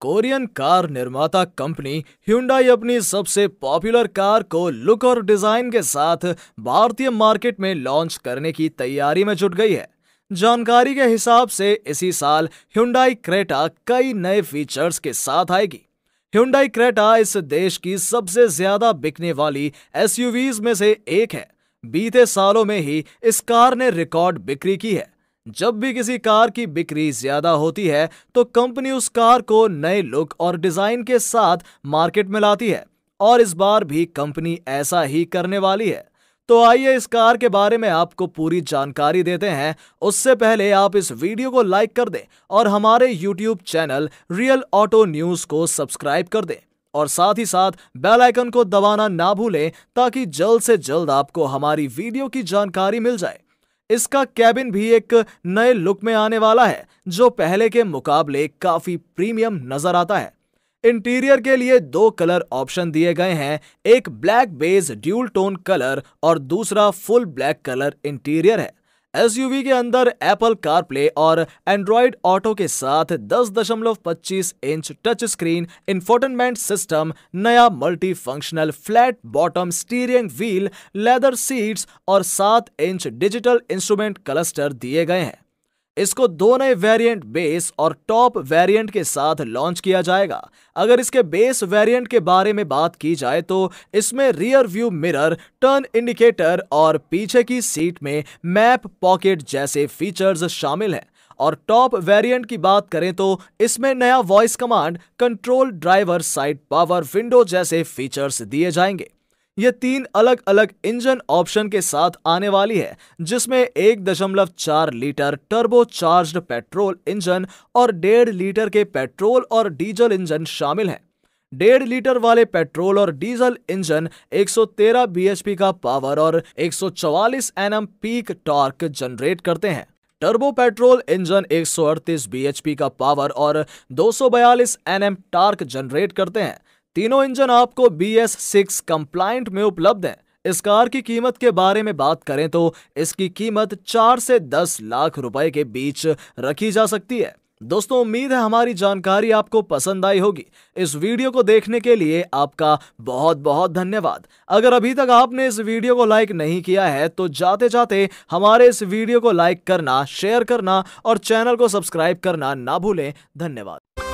Korean car निर्माता company Hyundai अपनी सबसे पॉपुलर कार को लुक और डिजाइन के साथ भारतीय मार्केट में लॉन्च करने की तैयारी में जुट गई है जानकारी के हिसाब से इसी साल ह्यूंडाई क्रेटा कई नए फीचर्स के साथ आएगी ह्यूंडाई क्रेटा इस देश की सबसे ज्यादा बिकने वाली एसयूवीज में से एक है बीते सालों में ही इस कार ने रिकॉर्ड बिक्री की है जब भी किसी कार की बिक्री ज्यादा होती है तो कंपनी उस कार को नए लुक और डिजाइन के साथ मार्केट में लाती है और इस बार भी कंपनी ऐसा ही करने वाली है तो आइए इस कार के बारे में आपको पूरी जानकारी देते हैं उससे पहले आप इस वीडियो को लाइक कर दें और हमारे YouTube channel real auto news को सब्सक्राइब कर दें और साथ ही साथ बेल आइकन को दबाना ना भूलें ताकि जल्द से जल्द आपको हमारी वीडियो की जानकारी मिल जाए इसका कैबिन भी एक नए लुक में आने वाला है जो पहले के मुकाबले काफी प्रीमियम नजर आता है इंटीरियर के लिए दो कलर ऑप्शन दिए गए हैं एक black base dual tone colour और दूसरा फुल ब्लैक कलर इंटीरियर है एसयूवी के अंदर एप्पल कारप्ले और एंड्रॉयड ऑटो के साथ 10.25 inch touch screen infotainment system नया multi functional flat bottom steering wheel leather seats और 7 इंच डिजिटल इंस्ट्रूमेंट क्लस्टर दिए गए हैं इसको दो नए वेरिएंट बेस और टॉप वेरिएंट के साथ लॉन्च किया जाएगा अगर इसके बेस वेरिएंट के बारे में बात की जाए तो इसमें rear view mirror turn indicator और पीछे की सीट में मैप पॉकेट जैसे फीचर्स शामिल हैं और टॉप वेरिएंट की बात करें तो इसमें नया voice command control driver side power window जैसे फीचर्स दिए जाएंगे ये तीन अलग अलग इंजन ऑप्शन के साथ आने वाली है जिसमें एक दशमलव चार litre turbo charge petrol engine और डेढ़ लीटर के पेट्रोल और डीजल इंजन शामिल हैं डेढ़ लीटर वाले पेट्रोल और डीजल इंजन 113 बीएचपी का पावर और 144 एनएम पीक टॉर्क जनरेट करते हैं टर्बो पेट्रोल इंजन 138 बीएचपी का पावर और 242 एनएम टॉर्क जनरेट करते हैं तीनों इंजन आपको बी एस सिक्स कंप्लाइंट में उपलब्ध हैं इस कार की कीमत के बारे में बात करें तो इसकी कीमत चार से दस लाख रुपए के बीच रखी जा सकती है दोस्तों उम्मीद है हमारी जानकारी आपको पसंद आई होगी इस वीडियो को देखने के लिए आपका बहुत बहुत धन्यवाद अगर अभी तक आपने इस वीडियो को लाइक नहीं किया है तो जाते जाते हमारे इस वीडियो को लाइक करना शेयर करना और चैनल को सब्सक्राइब करना ना भूलें धन्यवाद